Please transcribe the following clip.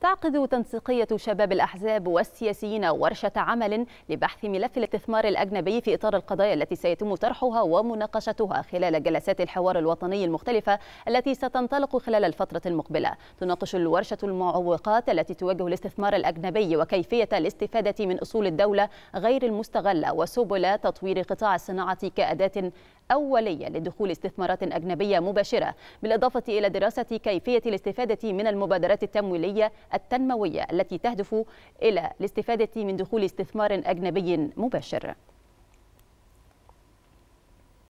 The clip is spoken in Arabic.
تعقد تنسيقية شباب الأحزاب والسياسيين ورشة عمل لبحث ملف الاستثمار الأجنبي في إطار القضايا التي سيتم طرحها ومناقشتها خلال جلسات الحوار الوطني المختلفة التي ستنطلق خلال الفترة المقبلة تناقش الورشة المعوقات التي تواجه الاستثمار الأجنبي وكيفية الاستفادة من أصول الدولة غير المستغلة وسبل تطوير قطاع الصناعة كأداة أولية لدخول استثمارات أجنبية مباشرة بالإضافة إلى دراسة كيفية الاستفادة من المبادرات التمويلية التنموية التي تهدف إلى الاستفادة من دخول استثمار أجنبي مباشر